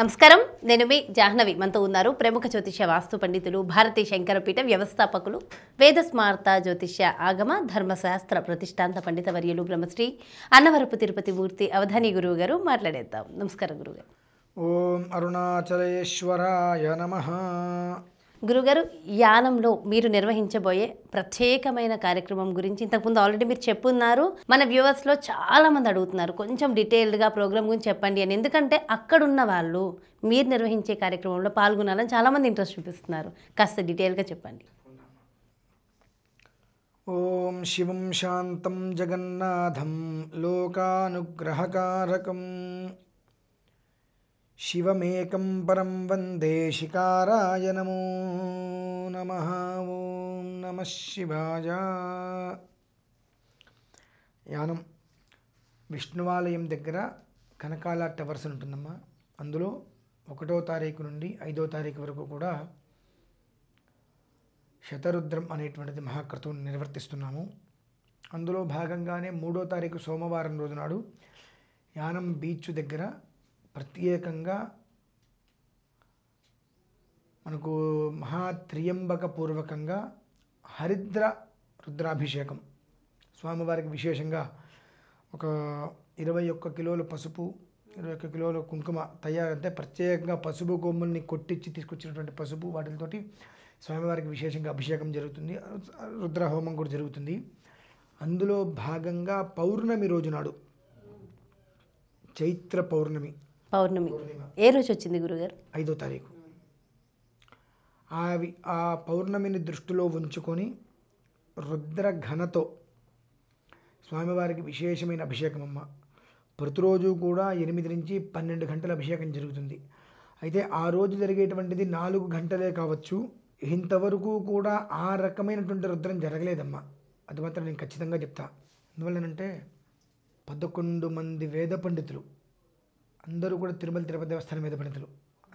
నమస్కారం నేను మీ జాహ్నవి మనతో ఉన్నారు ప్రముఖ జ్యోతిష వాస్తు పండితులు భారతీ శంకరపీఠ వ్యవస్థాపకులు వేద స్మార్త జ్యోతిష్య ఆగమ ధర్మశాస్త్ర ప్రతిష్టాంత పండిత వర్యులు బ్రహ్మశ్రీ అన్నవరపు తిరుపతి మూర్తి అవధాని గురువు గారు మాట్లాడేద్దాం నమస్కారం గురువు గారు ఓం అరుణాచలేశ్వరాయ నమ గురుగారు యానంలో మీరు నిర్వహించబోయే ప్రత్యేకమైన కార్యక్రమం గురించి ఇంతకుముందు ఆల్రెడీ మీరు చెప్పున్నారు మన చాలా చాలామంది అడుగుతున్నారు కొంచెం డీటెయిల్డ్గా ప్రోగ్రామ్ గురించి చెప్పండి అని ఎందుకంటే అక్కడున్న వాళ్ళు మీరు నిర్వహించే కార్యక్రమంలో పాల్గొనాలని చాలామంది ఇంట్రెస్ట్ చూపిస్తున్నారు కాస్త డీటెయిల్గా చెప్పండి ఓం శివం శాంతం జగన్నాథం లోకానుగ్రహకారకం శివమేకం పరం వందే శికారాయ నమో నమ ఓం నమ శివాయ యానం విష్ణువాలయం దగ్గర కనకాల టవర్స్ ఉంటుందమ్మా అందులో ఒకటో తారీఖు నుండి ఐదో తారీఖు వరకు కూడా శతరుద్రం అనేటువంటిది మహాకృతువుని నిర్వర్తిస్తున్నాము అందులో భాగంగానే మూడో తారీఖు సోమవారం రోజునాడు యానం బీచ్ దగ్గర ప్రత్యేకంగా మనకు మహాత్రియంబక పూర్వకంగా హరిద్ర రుద్రాభిషేకం స్వామివారికి విశేషంగా ఒక ఇరవై ఒక్క కిలోల పసుపు ఇరవై ఒక్క కిలోల కుంకుమ తయారంటే ప్రత్యేకంగా పసుపు కొమ్ముల్ని కొట్టించి తీసుకొచ్చినటువంటి పసుపు వాటితోటి స్వామివారికి విశేషంగా అభిషేకం జరుగుతుంది రుద్రహోమం కూడా జరుగుతుంది అందులో భాగంగా పౌర్ణమి రోజు నాడు చైత్ర పౌర్ణమి పౌర్ణమి ఏ రోజు వచ్చింది గురుగారు ఐదో తారీఖు అవి ఆ పౌర్ణమిని దృష్టిలో ఉంచుకొని రుద్ర ఘనతో స్వామివారికి విశేషమైన అభిషేకం అమ్మ ప్రతిరోజు కూడా ఎనిమిది నుంచి పన్నెండు గంటల అభిషేకం జరుగుతుంది అయితే ఆ రోజు జరిగేటువంటిది నాలుగు గంటలే కావచ్చు ఇంతవరకు కూడా ఆ రకమైనటువంటి రుద్రం జరగలేదమ్మా అది మాత్రం నేను ఖచ్చితంగా చెప్తా ఎందువల్లనంటే పదకొండు మంది వేద పండితులు అందరూ కూడా తిరుమల తిరుపతి దేవస్థానం మీద పండితులు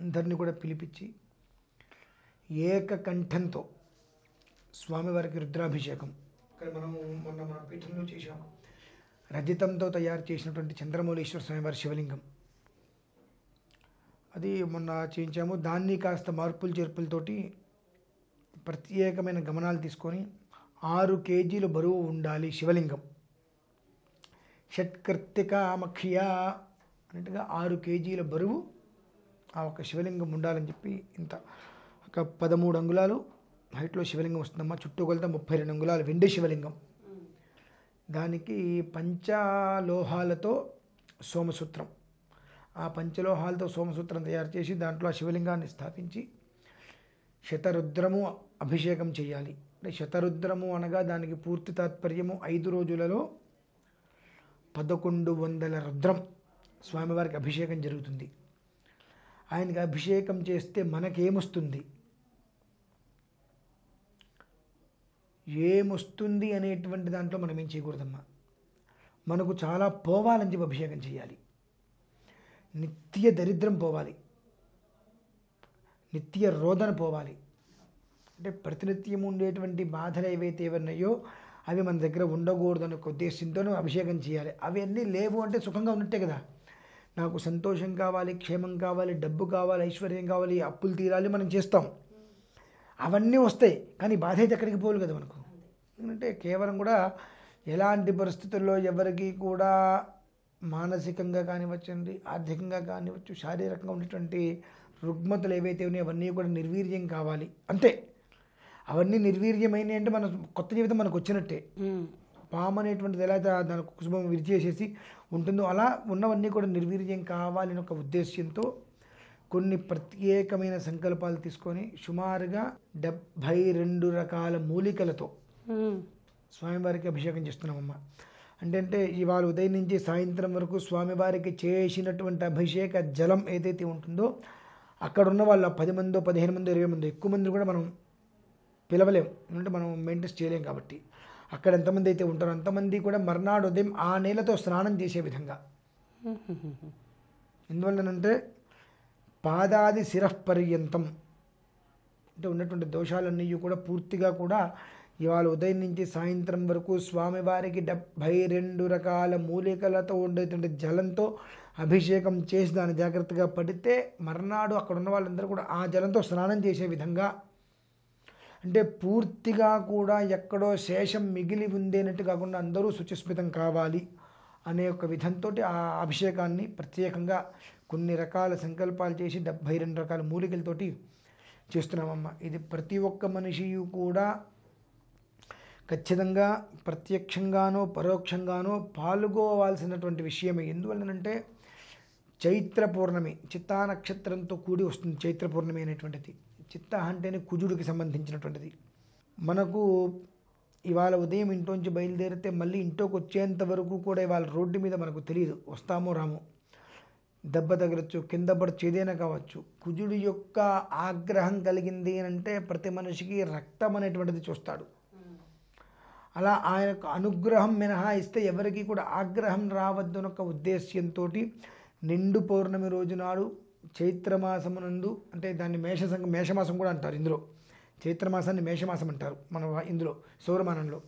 అందరినీ కూడా పిలిపించి ఏకకంఠంతో స్వామివారికి రుద్రాభిషేకం ఇక్కడ మనం మొన్న మన పీఠంలో చేశాం రజితంతో తయారు చేసినటువంటి చంద్రమౌళీశ్వర స్వామివారి శివలింగం అది మొన్న చేయించాము దాన్ని కాస్త మార్పులు చేర్పులతోటి ప్రత్యేకమైన గమనాలు తీసుకొని ఆరు కేజీలు బరువు ఉండాలి శివలింగం షట్కర్తికామక్షియా అన్నట్టుగా ఆరు కేజీల బరువు ఆ ఒక శివలింగం ఉండాలని చెప్పి ఇంత ఒక పదమూడు అంగుళాలు హైట్లో శివలింగం వస్తుందమ్మా చుట్టూ కొలితే ముప్పై రెండు అంగుళాలు వెండి శివలింగం దానికి పంచలోహాలతో సోమసూత్రం ఆ పంచలోహాలతో సోమసూత్రం తయారు చేసి దాంట్లో ఆ శివలింగాన్ని స్థాపించి శతరుద్రము అభిషేకం చేయాలి అంటే శతరుద్రము అనగా దానికి పూర్తి తాత్పర్యము ఐదు రోజులలో పదకొండు వందల రుద్రం స్వామివారికి అభిషేకం జరుగుతుంది ఆయనకి అభిషేకం చేస్తే మనకేమొస్తుంది ఏమొస్తుంది అనేటువంటి దాంట్లో మనం ఏం చేయకూడదమ్మా మనకు చాలా పోవాలని చెప్పి అభిషేకం చేయాలి నిత్య దరిద్రం పోవాలి నిత్య రోదన పోవాలి అంటే ప్రతినిత్యం ఉండేటువంటి బాధలు ఏవైతే ఏవన్నాయో అవి మన దగ్గర ఉండకూడదనే ఉద్దేశంతోనే అభిషేకం చేయాలి అవన్నీ లేవు అంటే సుఖంగా ఉన్నట్టే కదా నాకు సంతోషం కావాలి క్షేమం కావాలి డబ్బు కావాలి ఐశ్వర్యం కావాలి అప్పులు తీరాలి మనం చేస్తాం అవన్నీ వస్తాయి కానీ బాధ అయితే ఎక్కడికి పోలు కదా మనకు ఎందుకంటే కేవలం కూడా ఎలాంటి పరిస్థితుల్లో ఎవరికి కూడా మానసికంగా కానివ్వచ్చండి ఆర్థికంగా కానివచ్చు శారీరకంగా ఉన్నటువంటి రుగ్మతలు ఏవైతే ఉన్నాయో అవన్నీ కూడా నిర్వీర్యం కావాలి అంతే అవన్నీ నిర్వీర్యమైన అంటే మన కొత్త జీవితం మనకు వచ్చినట్టే పాము అనేటువంటిది ఎలా అయితే దాని కుసుమం విరిచేసేసి ఉంటుందో అలా ఉన్నవన్నీ కూడా నిర్వీర్యం కావాలని ఒక ఉద్దేశ్యంతో కొన్ని ప్రత్యేకమైన సంకల్పాలు తీసుకొని సుమారుగా డెబ్భై రెండు రకాల మూలికలతో స్వామివారికి అభిషేకం చేస్తున్నామమ్మ అంటే అంటే ఇవాళ ఉదయం నుంచి సాయంత్రం వరకు స్వామివారికి చేసినటువంటి అభిషేక జలం ఏదైతే ఉంటుందో అక్కడ ఉన్న వాళ్ళు పది మందో పదిహేను మందో ఇరవై మందో ఎక్కువ మంది కూడా మనం పిలవలేము అంటే మనం మెయింటెన్స్ చేయలేం కాబట్టి అక్కడ ఎంతమంది అయితే ఉంటారో అంతమంది కూడా మర్నాడు ఉదయం ఆ నేలతో స్నానం చేసే విధంగా ఎందువల్లనంటే పాదాది శిరపర్యంతం అంటే ఉన్నటువంటి దోషాలన్నీ కూడా పూర్తిగా కూడా ఇవాళ ఉదయం నుంచి సాయంత్రం వరకు స్వామివారికి డెబ్భై రెండు రకాల మూలికలతో ఉండేటువంటి జలంతో అభిషేకం చేసి దాన్ని జాగ్రత్తగా పడితే మర్నాడు అక్కడ ఉన్న వాళ్ళందరూ కూడా ఆ జలంతో స్నానం చేసే విధంగా అంటే పూర్తిగా కూడా ఎక్కడో శేషం మిగిలి ఉందేనట్టు కాకుండా అందరూ సుచస్మితం కావాలి అనే ఒక విధంతో ఆ అభిషేకాన్ని ప్రత్యేకంగా కొన్ని రకాల సంకల్పాలు చేసి డెబ్భై రెండు రకాల మూలికలతోటి చేస్తున్నామమ్మ ఇది ప్రతి ఒక్క మనిషి కూడా ఖచ్చితంగా ప్రత్యక్షంగానో పరోక్షంగానో పాల్గోవాల్సినటువంటి విషయమే ఎందువల్లనంటే చైత్ర పూర్ణమి చిత్తా నక్షత్రంతో కూడి వస్తుంది చైత్ర పూర్ణమి అనేటువంటిది చిత్త అంటేనే కుజుడికి సంబంధించినటువంటిది మనకు ఇవాళ ఉదయం ఇంట్లోంచి బయలుదేరితే మళ్ళీ ఇంట్లోకి వచ్చేంత వరకు కూడా ఇవాళ రోడ్డు మీద మనకు తెలియదు వస్తామో రామో దెబ్బ తగలచ్చు కింద పడచ్చు ఏదైనా కావచ్చు కుజుడి యొక్క ఆగ్రహం కలిగింది అంటే ప్రతి మనిషికి రక్తం అనేటువంటిది చూస్తాడు అలా ఆయన అనుగ్రహం మినహాయిస్తే ఎవరికి కూడా ఆగ్రహం రావద్దు ఒక ఉద్దేశ్యంతో నిండు పౌర్ణమి రోజు నాడు చైత్రమాసమునందు అంటే దాన్ని మేషసం మేషమాసం కూడా అంటారు ఇందులో చైత్రమాసాన్ని మేషమాసం అంటారు మన ఇందులో సౌరమానంలో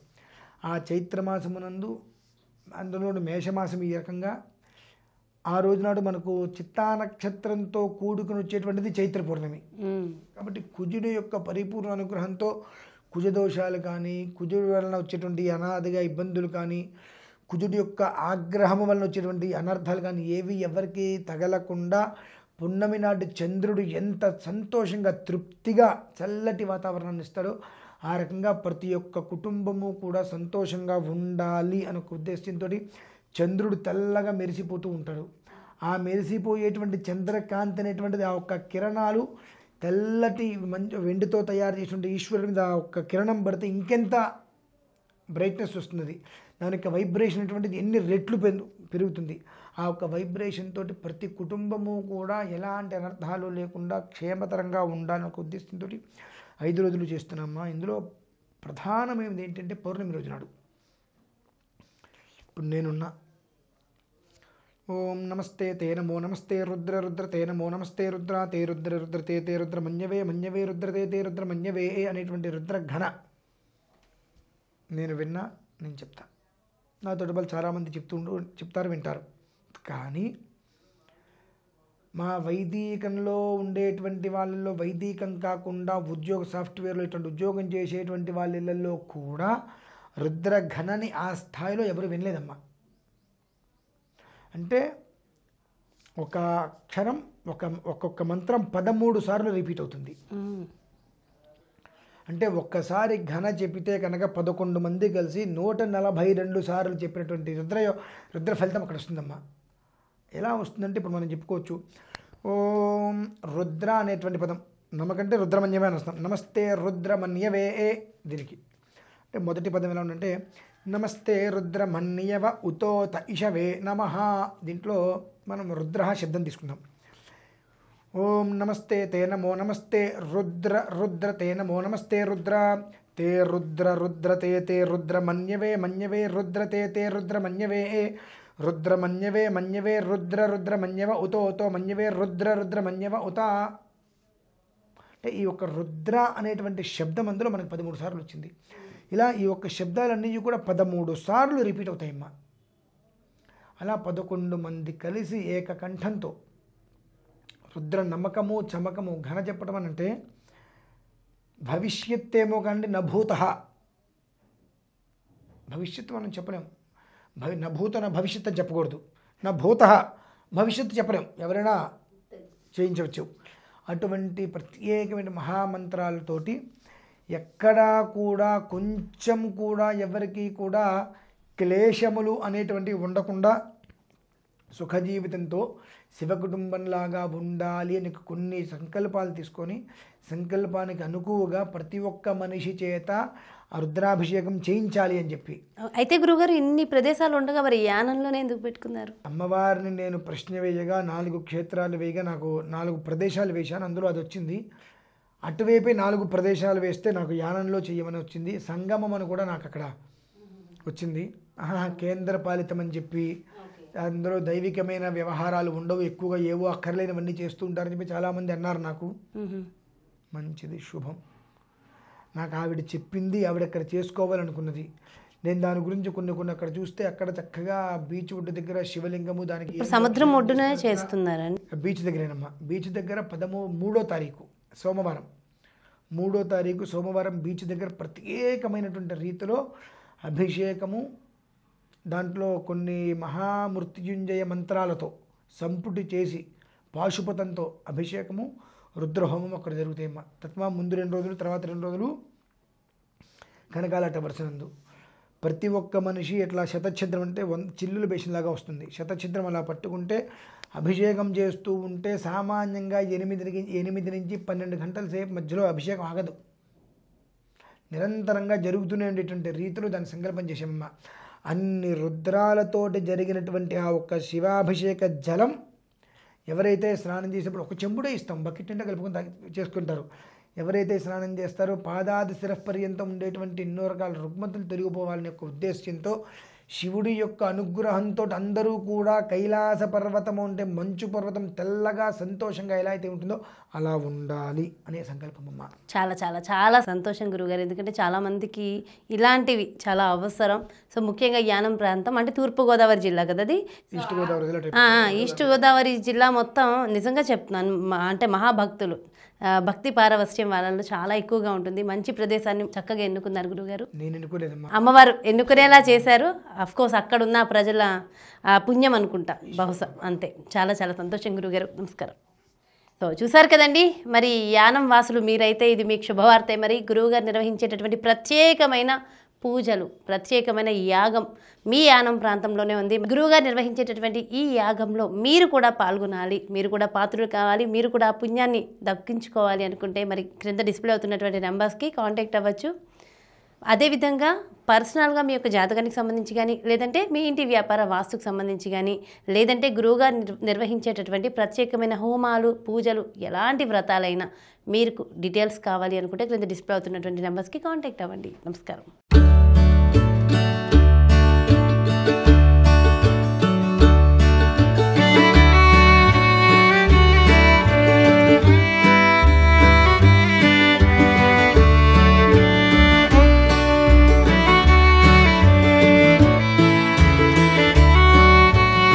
ఆ చైత్రమాసమునందు అందులో మేషమాసం ఈ రకంగా ఆ రోజునాడు మనకు చిత్తా నక్షత్రంతో కూడుకుని వచ్చేటువంటిది చైత్ర పూర్ణమి కాబట్టి కుజుడి యొక్క పరిపూర్ణ అనుగ్రహంతో కుజదోషాలు కానీ కుజుడి వలన వచ్చేటువంటి అనాథగా ఇబ్బందులు కానీ కుజుడి యొక్క ఆగ్రహము వలన వచ్చేటువంటి అనర్థాలు కానీ ఏవి ఎవరికి తగలకుండా పున్నమి నాడు చంద్రుడు ఎంత సంతోషంగా తృప్తిగా చల్లటి వాతావరణాన్ని ఇస్తాడో ఆ రకంగా ప్రతి ఒక్క కుటుంబము కూడా సంతోషంగా ఉండాలి అనే ఉద్దేశంతో చంద్రుడు తెల్లగా మెరిసిపోతూ ఉంటాడు ఆ మెరిసిపోయేటువంటి చంద్రకాంతి అనేటువంటిది ఆ ఒక్క కిరణాలు తెల్లటి మంచి వెండితో తయారు చేసినటువంటి ఈశ్వరుడి మీద ఆ ఒక్క కిరణం పడితే ఇంకెంత బ్రైట్నెస్ వస్తుంది దాని యొక్క వైబ్రేషన్ అటువంటిది ఎన్ని రెట్లు పెరుగుతుంది ఆ యొక్క వైబ్రేషన్ తోటి ప్రతి కుటుంబము కూడా ఎలాంటి అనర్థాలు లేకుండా క్షేమతరంగా ఉండాలని ఒక ఉద్దేశంతో ఐదు రోజులు చేస్తున్నామా ఇందులో ప్రధానమైనది ఏంటంటే పౌర్ణమి రోజు నాడు ఇప్పుడు నేనున్నా ఓం నమస్తే తే నమో నమస్తే రుద్ర రుద్ర తే నమో నమస్తే రుద్ర తే రుద్ర రుద్ర తే తే రుద్ర మన్యవే మన్యవే రుద్ర తే తే రుద్ర మన్యవే అనేటువంటి రుద్ర ఘన నేను విన్నా నేను చెప్తా నాతో వాళ్ళు చాలామంది చెప్తూ చెప్తారు వింటారు కానీ మా వైదికంలో ఉండేటువంటి వాళ్ళల్లో వైదికం కాకుండా ఉద్యోగ సాఫ్ట్వేర్లో ఇటువంటి ఉద్యోగం చేసేటువంటి వాళ్ళల్లో కూడా రుద్రఘనని ఆ స్థాయిలో ఎవరు వినలేదమ్మా అంటే ఒక అక్షరం ఒక ఒక్కొక్క మంత్రం పదమూడు సార్లు రిపీట్ అవుతుంది అంటే ఒక్కసారి ఘన చెప్పితే కనుక పదకొండు మంది కలిసి నూట నలభై రెండు సార్లు చెప్పినటువంటి రుద్ర రుద్ర ఫలితం అక్కడ వస్తుందమ్మా ఎలా వస్తుందంటే ఇప్పుడు మనం చెప్పుకోవచ్చు ఓం రుద్ర అనేటువంటి పదం నమకంటే రుద్రమన్యమే అని వస్తాం నమస్తే రుద్రమన్యవే దీనికి అంటే మొదటి పదం ఎలా ఉందంటే నమస్తే రుద్రమన్యవ ఉతోత ఇషవే నమ దీంట్లో మనం రుద్ర శబ్దం తీసుకుందాం ఓం నమస్తే తే నమో నమస్తే రుద్ర రుద్ర తే నమో నమస్తే రుద్ర తే రుద్ర రుద్ర తే తే రుద్ర మన్యవే మన్యవే రుద్ర తే తే రుద్ర మన్యవే రుద్ర మన్యవే మన్యవే రుద్ర రుద్ర మన్యవ ఉతో ఉతో మన్యవే రుద్ర రుద్ర మన్యవ ఉత అంటే ఈ యొక్క రుద్ర అనేటువంటి శబ్దం అందులో మనకు పదమూడు సార్లు వచ్చింది ఇలా ఈ యొక్క శబ్దాలన్నీ కూడా పదమూడు సార్లు రిపీట్ అవుతాయమ్మా అలా పదకొండు మంది కలిసి ఏకకంఠంతో రుద్ర నమ్మకము చమకము ఘన చెప్పడం అని అంటే భవిష్యత్తేమో కానీ నభూత భవిష్యత్తు మనం చెప్పలేము భవి నా భూత నా భవిష్యత్తు అని చెప్పకూడదు నా భూత భవిష్యత్తు చెప్పలేం ఎవరైనా చేయించవచ్చు అటువంటి ప్రత్యేకమైన మహామంత్రాలతోటి ఎక్కడా కూడా కొంచెం కూడా ఎవరికీ కూడా క్లేశములు అనేటువంటివి ఉండకుండా సుఖజీవితంతో శివ కుటుంబంలాగా ఉండాలి అని కొన్ని సంకల్పాలు తీసుకొని సంకల్పానికి అనుకువగా ప్రతి ఒక్క మనిషి చేత రుద్రాభిషేకం చేయించాలి అని చెప్పి అయితే గురుగారు ఇన్ని ప్రదేశాలు ఉండగా మరి యానంలోనే ఎందుకు పెట్టుకున్నారు అమ్మవారిని నేను ప్రశ్న వేయగా నాలుగు క్షేత్రాలు వేయగా నాకు నాలుగు ప్రదేశాలు వేశాను అందులో అది వచ్చింది అటువైపే నాలుగు ప్రదేశాలు వేస్తే నాకు యానంలో చేయమని వచ్చింది సంగమం అని కూడా నాకు అక్కడ వచ్చింది కేంద్రపాలితం అని చెప్పి అందులో దైవికమైన వ్యవహారాలు ఉండవు ఎక్కువగా ఏవో అక్కర్లేనివన్నీ చేస్తూ ఉంటారని చెప్పి చాలామంది అన్నారు నాకు మంచిది శుభం నాకు ఆవిడ చెప్పింది ఆవిడ అక్కడ చేసుకోవాలనుకున్నది నేను దాని గురించి కొన్ని కొన్ని అక్కడ చూస్తే అక్కడ చక్కగా బీచ్ ఒడ్డు దగ్గర శివలింగము దానికి సముద్రం ఒడ్డున చేస్తున్నారని బీచ్ దగ్గరేనమ్మా బీచ్ దగ్గర పదమూ మూడో తారీఖు సోమవారం మూడో తారీఖు సోమవారం బీచ్ దగ్గర ప్రత్యేకమైనటువంటి రీతిలో అభిషేకము దాంట్లో కొన్ని మహామృత్యుంజయ మంత్రాలతో సంపుటి చేసి పాశుపతంతో అభిషేకము రుద్రహోమం అక్కడ జరుగుతాయమ్మ తత్వా ముందు రెండు రోజులు తర్వాత రెండు రోజులు కనకాలట వరుసనందు ప్రతి ఒక్క మనిషి ఇట్లా శతఛిద్రం అంటే వన్ చిల్లుల బేసిన్లాగా వస్తుంది శతఛిద్రం అలా పట్టుకుంటే అభిషేకం చేస్తూ ఉంటే సామాన్యంగా ఎనిమిది ఎనిమిది నుంచి పన్నెండు గంటల సేపు మధ్యలో అభిషేకం ఆగదు నిరంతరంగా జరుగుతూనే ఉండేటువంటి రీతిలో దాన్ని సంకల్పం చేసామమ్మ అన్ని రుద్రాలతోటి జరిగినటువంటి ఆ ఒక్క శివాభిషేక జలం ఎవరైతే స్నానం చేసేప్పుడు ఒక చెంబుడే ఇస్తాం బకెట్ నిండా కలుపుకొని తాగి చేసుకుంటారు ఎవరైతే స్నానం చేస్తారో పాదాది శిరపర్యంతం ఉండేటువంటి ఎన్నో రకాల రుగ్మతులు తొలగిపోవాలనే ఒక ఉద్దేశంతో శివుడి యొక్క అనుగ్రహంతో అందరూ కూడా కైలాస పర్వతము అంటే మంచు పర్వతం తెల్లగా సంతోషంగా ఎలా అయితే ఉంటుందో అలా ఉండాలి అనే సంకల్పం అమ్మ చాలా చాలా చాలా సంతోషం గురుగారు ఎందుకంటే చాలామందికి ఇలాంటివి చాలా అవసరం సో ముఖ్యంగా యానం ప్రాంతం అంటే తూర్పుగోదావరి జిల్లా కదా అది ఈస్ట్ గోదావరి జిల్లా ఈస్ట్ గోదావరి జిల్లా మొత్తం నిజంగా చెప్తున్నాను అంటే మహాభక్తులు భక్తి పారవస్యం వాళ్ళలో చాలా ఎక్కువగా ఉంటుంది మంచి ప్రదేశాన్ని చక్కగా ఎన్నుకున్నారు గురుగారు అమ్మవారు ఎన్నుకునేలా చేశారు అక్కడ ఉన్న ప్రజల పుణ్యం అనుకుంటా బహుశా అంతే చాలా చాలా సంతోషం గురుగారు నమస్కారం సో చూసారు కదండి మరి యానం వాసులు మీరైతే ఇది మీకు శుభవార్త మరి గురువుగారు నిర్వహించేటటువంటి ప్రత్యేకమైన పూజలు ప్రత్యేకమైన యాగం మీ యానం ప్రాంతంలోనే ఉంది గురువుగారు నిర్వహించేటటువంటి ఈ యాగంలో మీరు కూడా పాల్గొనాలి మీరు కూడా పాత్రులు కావాలి మీరు కూడా ఆ పుణ్యాన్ని దక్కించుకోవాలి అనుకుంటే మరి క్రింద డిస్ప్లే అవుతున్నటువంటి నెంబర్స్కి కాంటాక్ట్ అవ్వచ్చు అదేవిధంగా పర్సనల్గా మీ యొక్క జాతకానికి సంబంధించి కానీ లేదంటే మీ ఇంటి వ్యాపార వాస్తుకు సంబంధించి కానీ లేదంటే గురువుగా నిర్వహించేటటువంటి ప్రత్యేకమైన హోమాలు పూజలు ఎలాంటి వ్రతాలైనా మీరు డీటెయిల్స్ కావాలి అనుకుంటే క్రింద డిస్ప్లే అవుతున్నటువంటి నెంబర్స్కి కాంటాక్ట్ అవ్వండి నమస్కారం